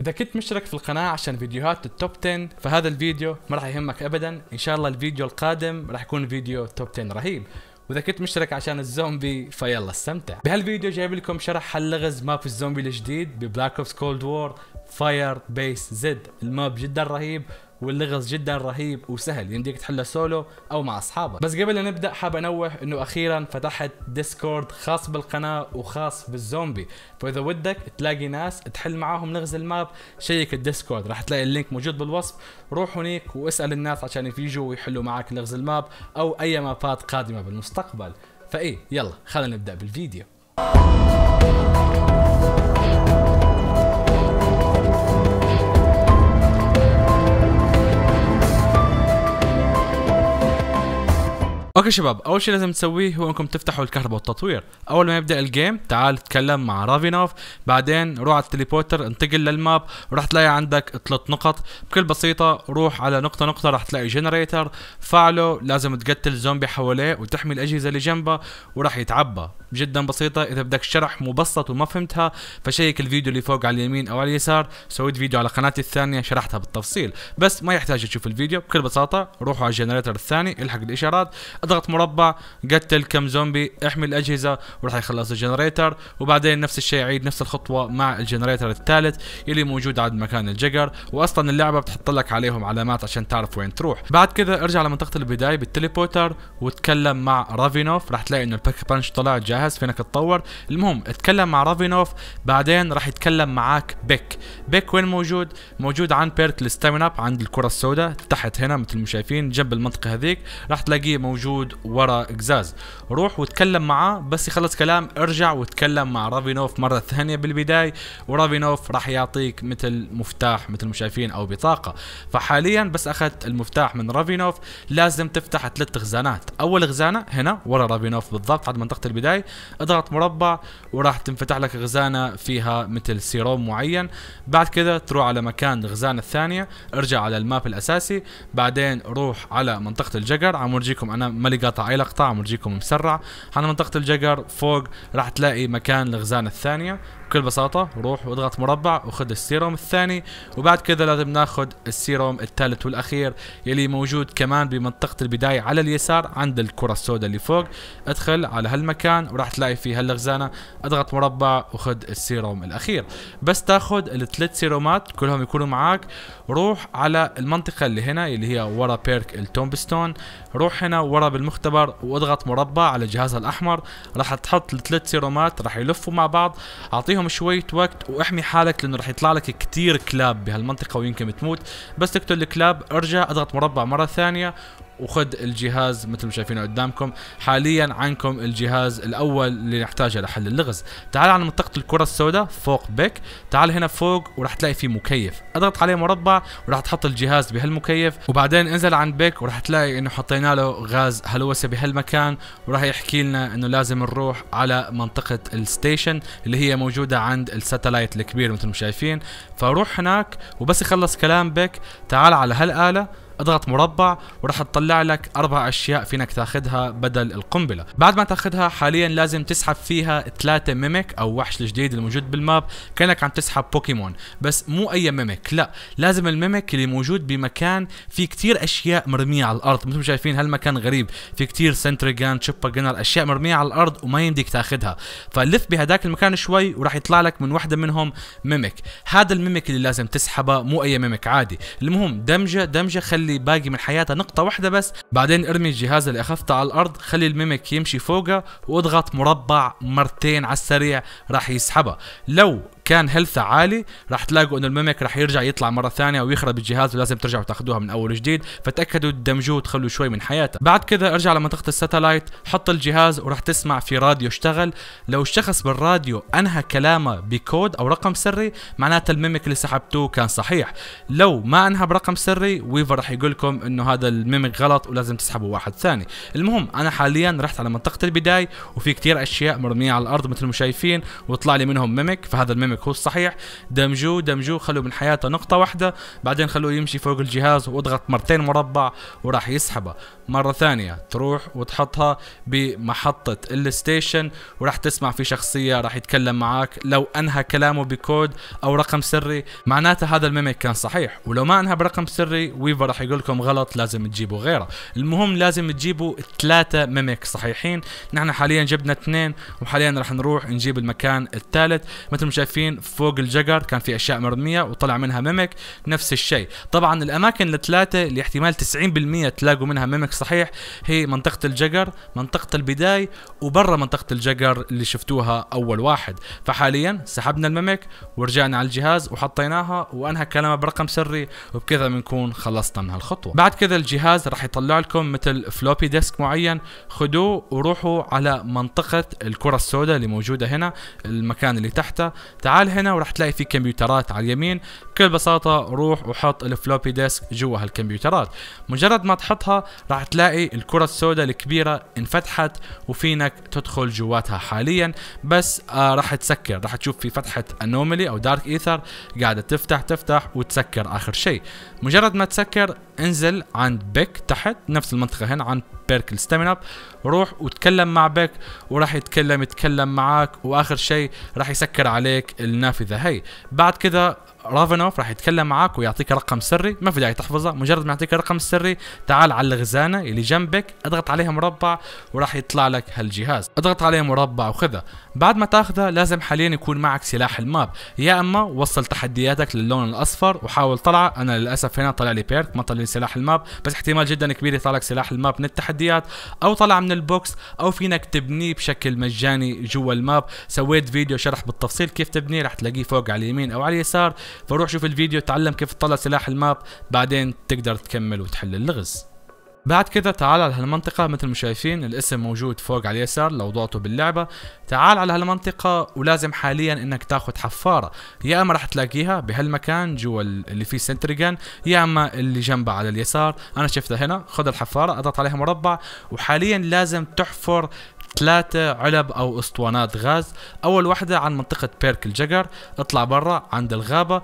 إذا كنت مشترك في القناة عشان فيديوهات التوب 10 فهذا الفيديو ما راح يهمك أبدا إن شاء الله الفيديو القادم راح يكون فيديو توب 10 رهيب واذا كنت مشترك عشان الزومبي فيلا استمتع بهالفيديو جايب لكم شرح حل اللغز ماب الزومبي الجديد ببلاك اوبس كولد وور فاير بيس زد الماب جدا رهيب واللغز جدا رهيب وسهل يمديك تحله سولو او مع اصحابك بس قبل لا نبدا حاب انوه انه اخيرا فتحت ديسكورد خاص بالقناه وخاص بالزومبي فاذا ودك تلاقي ناس تحل معاهم لغز الماب شيك الديسكورد راح تلاقي اللينك موجود بالوصف روح هناك واسال الناس عشان يجوا ويحلوا معك لغز الماب او اي مابات قادمه بالمستقبل فاي يلا خلينا نبدا بالفيديو اوكي شباب اول شيء لازم تسويه هو انكم تفتحوا الكهرباء والتطوير اول ما يبدا الجيم تعال تكلم مع رافينوف بعدين روح على التليبوتر انتقل للماب وراح تلاقي عندك ثلاث نقط بكل بسيطه روح على نقطه نقطه راح تلاقي جنريتر فعله لازم تقتل زومبي حواليه وتحمي الاجهزه اللي جنبه وراح يتعبى جدا بسيطة إذا بدك شرح مبسط وما فهمتها فشيك الفيديو اللي فوق على اليمين أو على اليسار سويت فيديو على قناتي الثانية شرحتها بالتفصيل بس ما يحتاج تشوف الفيديو بكل بساطة روحوا على الجنريتر الثاني الحق الإشارات اضغط مربع قتل كم زومبي احمي الاجهزه وراح يخلص الجنريتر وبعدين نفس الشيء عيد نفس الخطوه مع الجنريتر الثالث اللي موجود عند مكان الجقر واصلا اللعبه بتحط لك عليهم علامات عشان تعرف وين تروح بعد كذا ارجع لمنطقه البدايه بالتليبوتر وتكلم مع رافينوف راح تلاقي انه الباك بانش طلع جاهز فينك تطور المهم اتكلم مع رافينوف بعدين راح يتكلم معاك بيك بيك وين موجود موجود عند بيرك اب عند الكره السوداء تحت هنا مثل ما شايفين جنب المنطقه هذيك راح تلاقيه موجود موجود ورا قزاز روح وتكلم معاه بس يخلص كلام ارجع وتكلم مع رافينوف مرة ثانية بالبداية ورافينوف راح يعطيك مثل مفتاح مثل ما شايفين او بطاقة فحاليا بس اخذت المفتاح من رافينوف لازم تفتح ثلاث خزانات اول خزانة هنا ورا رافينوف بالضبط عند منطقة البداية اضغط مربع وراح تنفتح لك خزانة فيها مثل سيروم معين بعد كذا تروح على مكان الخزانة الثانية ارجع على الماب الاساسي بعدين روح على منطقة الجقر عم ورجيكم انا عمال يقطع يقطع ونرجيكم مسرع على منطقه الجقر فوق راح تلاقي مكان الغزانه الثانيه بكل بساطة روح واضغط مربع وخذ السيروم الثاني وبعد كذا لازم ناخذ السيروم الثالث والأخير يلي موجود كمان بمنطقة البداية على اليسار عند الكرة السوداء اللي فوق ادخل على هالمكان وراح تلاقي فيه هالخزانة اضغط مربع وخذ السيروم الأخير بس تاخذ الثلاث سيرومات كلهم يكونوا معاك روح على المنطقة اللي هنا اللي هي ورا بيرك التومبستون روح هنا ورا بالمختبر واضغط مربع على الجهاز الأحمر راح تحط الثلاث سيرومات راح يلفوا مع بعض أعطيهم اعطيهم شوية وقت واحمي حالك لانه راح يطلع لك كتير كلاب بهالمنطقة ويمكن تموت بس تقتل الكلاب ارجع اضغط مربع مرة ثانية وخذ الجهاز مثل ما شايفينه قدامكم حاليا عنكم الجهاز الاول اللي نحتاجه لحل اللغز تعال على منطقه الكره السوداء فوق بك تعال هنا فوق وراح تلاقي في مكيف اضغط عليه مربع وراح تحط الجهاز بهالمكيف وبعدين انزل عند بك وراح تلاقي انه حطينا له غاز هلوسه بهالمكان وراح يحكي لنا انه لازم نروح على منطقه الستيشن اللي هي موجوده عند الساتلايت الكبير مثل ما شايفين فروح هناك وبس يخلص كلام بك تعال على هالاله اضغط مربع وراح تطلع لك اربع اشياء فينك تاخذها بدل القنبله بعد ما تاخذها حاليا لازم تسحب فيها ثلاثه ميميك او وحش الجديد الموجود بالماب كانك عم تسحب بوكيمون بس مو اي ميميك لا لازم الميميك اللي موجود بمكان في كتير اشياء مرميه على الارض مثل ما شايفين هالمكان غريب في كتير سنتريجان تشوبا جنر اشياء مرميه على الارض وما يمديك تاخذها فلف بهداك المكان شوي وراح يطلع لك من وحده منهم ميميك هذا الميميك اللي لازم تسحبه مو اي ميميك عادي المهم دمجه دمجه خلي خلي باقي من حياتها نقطة واحدة بس بعدين ارمي الجهاز اللي اخذته على الارض خلي الميمك يمشي فوقه واضغط مربع مرتين على السريع راح يسحبها لو كان هيلثه عالي راح تلاقوا انه الميمك راح يرجع يطلع مره ثانيه ويخرب الجهاز ولازم ترجعوا تاخذوها من اول وجديد فتاكدوا تدمجوه وتخلوا شوي من حياته بعد كذا ارجع لمنطقه الساتلايت حط الجهاز وراح تسمع في راديو اشتغل لو الشخص بالراديو انهى كلامه بكود او رقم سري معناته الميمك اللي سحبتوه كان صحيح لو ما انهى برقم سري ويفر راح يقول لكم انه هذا الميمك غلط ولازم تسحبوا واحد ثاني المهم انا حاليا رحت على منطقه البدايه وفي كثير اشياء مرميه على الارض مثل ما شايفين وطلع لي منهم ميمك فهذا الميمك لك هو الصحيح دمجوه دمجوه خلوه من حياته نقطه واحده بعدين خلوه يمشي فوق الجهاز واضغط مرتين مربع وراح يسحبه مرة ثانية تروح وتحطها بمحطة الستيشن وراح تسمع في شخصية راح يتكلم معاك لو انهى كلامه بكود او رقم سري معناته هذا الميميك كان صحيح ولو ما انهى برقم سري ويفا راح يقول لكم غلط لازم تجيبوا غيره المهم لازم تجيبوا ثلاثة ميميك صحيحين نحن حاليا جبنا اثنين وحاليا راح نروح نجيب المكان الثالث مثل ما شايفين فوق الجقر كان في اشياء مرمية وطلع منها ميميك نفس الشيء طبعا الاماكن الثلاثة اللي احتمال 90% تلاقوا منها ميميك صحيح هي منطقة الجقر منطقة البداية وبرا منطقة الجقر اللي شفتوها أول واحد فحاليا سحبنا الممك ورجعنا على الجهاز وحطيناها وأنهى كلامها برقم سري وبكذا بنكون خلصنا من هالخطوة بعد كذا الجهاز راح يطلع لكم مثل فلوبي ديسك معين خدوه وروحوا على منطقة الكرة السوداء اللي موجودة هنا المكان اللي تحتها تعال هنا وراح تلاقي في كمبيوترات على اليمين بكل بساطة روح وحط الفلوبي ديسك جوا هالكمبيوترات مجرد ما تحطها راح تلاقي الكرة السوداء الكبيرة انفتحت وفينك تدخل جواتها حاليا بس آه راح تسكر راح تشوف في فتحة انوملي او دارك ايثر قاعدة تفتح تفتح وتسكر اخر شيء مجرد ما تسكر انزل عند بيك تحت نفس المنطقة هنا عند بيركل اب روح وتكلم مع بيك وراح يتكلم يتكلم معاك واخر شيء راح يسكر عليك النافذة هي بعد كذا رافنوف راح يتكلم معك ويعطيك رقم سري ما في داعي تحفظه مجرد ما يعطيك الرقم السري تعال على الخزانه اللي جنبك اضغط عليها مربع وراح يطلع لك هالجهاز اضغط عليه مربع وخذه بعد ما تاخذه لازم حاليا يكون معك سلاح الماب يا اما وصل تحدياتك للون الاصفر وحاول طلع انا للاسف هنا طلع لي بيرك ما طلع لي سلاح الماب بس احتمال جدا كبير يطلع لك سلاح الماب من التحديات او طلع من البوكس او فينك تبنيه بشكل مجاني جوا الماب سويت فيديو شرح بالتفصيل كيف تبنيه راح تلاقيه فوق على اليمين او على اليسار فروح شوف الفيديو تعلم كيف تطلع سلاح الماب بعدين تقدر تكمل وتحل اللغز بعد كذا تعال على هالمنطقة مثل ما شايفين الاسم موجود فوق على اليسار لو ضغطوا باللعبة تعال على هالمنطقة ولازم حاليا انك تاخذ حفارة يا اما راح تلاقيها بهالمكان جوا اللي فيه سنتريجان يا اما اللي جنبها على اليسار انا شفتها هنا خذ الحفارة اضغط عليها مربع وحاليا لازم تحفر ثلاثة علب أو أسطوانات غاز أول واحدة عن منطقة بيرك الجقر اطلع برا عند الغابة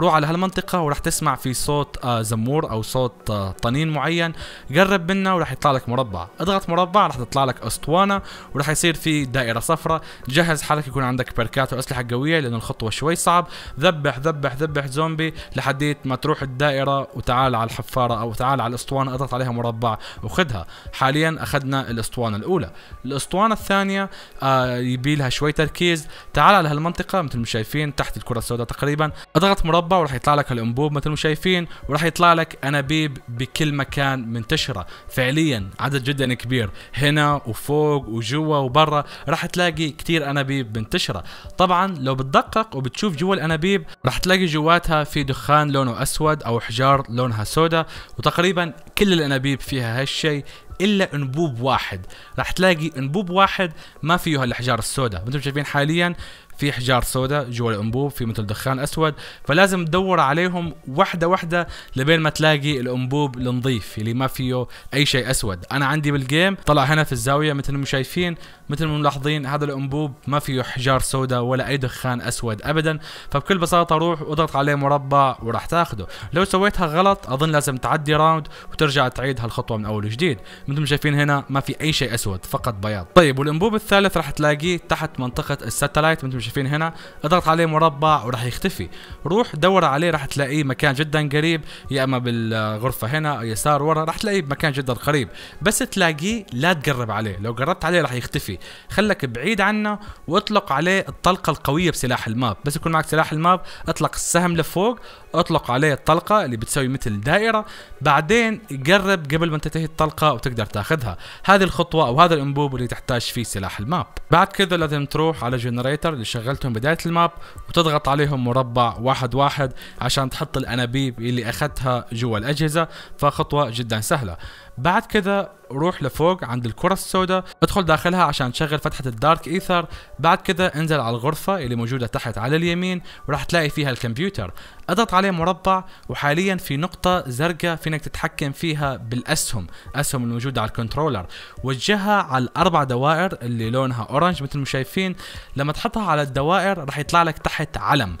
روح على هالمنطقة وراح تسمع في صوت آه، زمور أو صوت آه، طنين معين قرب منه وراح يطلع لك مربع اضغط مربع راح تطلع لك أسطوانة وراح يصير في دائرة صفراء جهز حالك يكون عندك بركات وأسلحة قوية لأن الخطوة شوي صعب ذبح ذبح ذبح زومبي لحديت ما تروح الدائرة وتعال على الحفارة أو تعال على الأسطوانة اضغط عليها مربع وخذها حاليا أخذنا الأسطوانة الأولى الأسطوانة الثانية آه، يبيلها شوي تركيز تعال على هالمنطقة مثل ما شايفين تحت الكرة السوداء تقريبا اضغط مربع اوروبا وراح يطلع لك الانبوب مثل ما شايفين وراح يطلع لك انابيب بكل مكان منتشره فعليا عدد جدا كبير هنا وفوق وجوا وبرا راح تلاقي كثير انابيب منتشره طبعا لو بتدقق وبتشوف جوا الانابيب راح تلاقي جواتها في دخان لونه اسود او احجار لونها سوداء وتقريبا كل الانابيب فيها هالشيء الا انبوب واحد راح تلاقي انبوب واحد ما فيه هالاحجار السوداء مثل ما شايفين حاليا في حجار سوداء جوا الانبوب في مثل دخان اسود فلازم تدور عليهم وحده وحده لبين ما تلاقي الانبوب النظيف اللي ما فيه اي شيء اسود انا عندي بالجيم طلع هنا في الزاويه مثل ما شايفين مثل ما ملاحظين هذا الانبوب ما فيه حجار سوداء ولا اي دخان اسود ابدا فبكل بساطه روح واضغط عليه مربع وراح تاخده لو سويتها غلط اظن لازم تعدي راوند وترجع تعيد هالخطوه من اول وجديد مثل ما شايفين هنا ما في اي شيء اسود فقط بياض طيب والانبوب الثالث راح تلاقيه تحت منطقه الساتلايت مثل شايفين هنا اضغط عليه مربع وراح يختفي روح دور عليه راح تلاقيه مكان جدا قريب يا اما بالغرفه هنا او يسار ورا راح تلاقيه بمكان جدا قريب بس تلاقيه لا تقرب عليه لو قربت عليه راح يختفي خلك بعيد عنه واطلق عليه الطلقه القويه بسلاح الماب بس يكون معك سلاح الماب اطلق السهم لفوق اطلق عليه الطلقه اللي بتسوي مثل دائره بعدين قرب قبل ما تنتهي الطلقه وتقدر تاخذها هذه الخطوه او هذا الانبوب اللي تحتاج فيه سلاح الماب بعد كذا لازم تروح على جنريتر اللي شغلتهم بداية الماب وتضغط عليهم مربع واحد واحد عشان تحط الأنابيب اللي أخذتها جوا الأجهزة فخطوة جدا سهلة بعد كذا روح لفوق عند الكرة السوداء ادخل داخلها عشان تشغل فتحة الدارك ايثر بعد كذا انزل على الغرفة اللي موجودة تحت على اليمين وراح تلاقي فيها الكمبيوتر اضغط عليه مربع وحاليا في نقطة زرقاء فينك تتحكم فيها بالاسهم اسهم الموجودة على الكنترولر وجهها على الاربع دوائر اللي لونها اورنج مثل ما شايفين لما تحطها على الدوائر راح يطلع لك تحت علم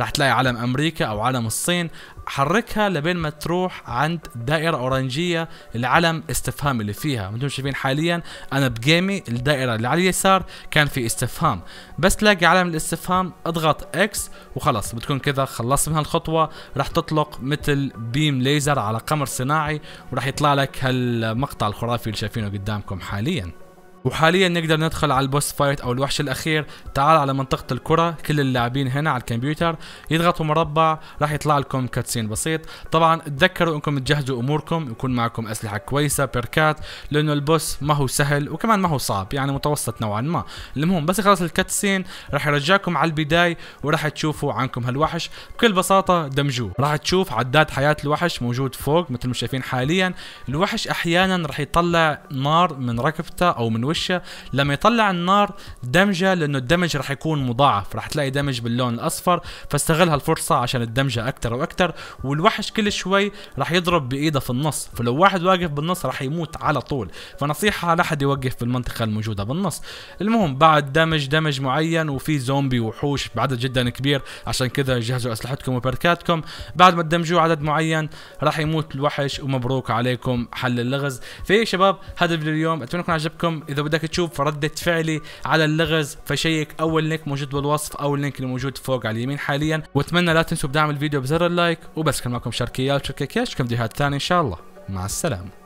رح تلاقي علم امريكا او علم الصين حركها لبين ما تروح عند دائره اورنجيه العلم استفهام اللي فيها مثل ما شايفين حاليا انا بجيمي الدائره اللي على اليسار كان في استفهام بس تلاقي علم الاستفهام اضغط اكس وخلص بتكون كذا خلصت من هالخطوه رح تطلق مثل بيم ليزر على قمر صناعي ورح يطلع لك هالمقطع الخرافي اللي شايفينه قدامكم حاليا وحاليا نقدر ندخل على البوس فايت او الوحش الاخير تعال على منطقه الكره كل اللاعبين هنا على الكمبيوتر يضغطوا مربع راح يطلع لكم كاتسين بسيط طبعا تذكروا انكم تجهزوا اموركم يكون معكم اسلحه كويسه بيركات لانه البوس ما هو سهل وكمان ما هو صعب يعني متوسط نوعا ما المهم بس يخلص الكاتسين راح يرجعكم على البدايه وراح تشوفوا عنكم هالوحش بكل بساطه دمجوه راح تشوف عداد حياه الوحش موجود فوق مثل ما شايفين حاليا الوحش احيانا راح يطلع نار من ركبته او من وشه لما يطلع النار دمجه لانه الدمج راح يكون مضاعف راح تلاقي دمج باللون الاصفر فاستغل هالفرصه عشان الدمجه اكثر واكثر والوحش كل شوي راح يضرب بايده في النص فلو واحد واقف بالنص راح يموت على طول فنصيحه لا حد يوقف بالمنطقه الموجوده بالنص المهم بعد دمج دمج معين وفي زومبي وحوش بعدد جدا كبير عشان كذا جهزوا اسلحتكم وبركاتكم بعد ما تدمجوا عدد معين راح يموت الوحش ومبروك عليكم حل اللغز في شباب هذا الفيديو اليوم اتمنى يكون عجبكم اذا اذا بدك تشوف ردة فعلي على اللغز فشيك اول لينك موجود بالوصف او اللينك اللي موجود فوق على اليمين حاليا واتمنى لا تنسوا بدعم الفيديو بزر اللايك وبس كان معكم شركيات شركة كاش كم فيديوهات ثانية ان شاء الله مع السلامة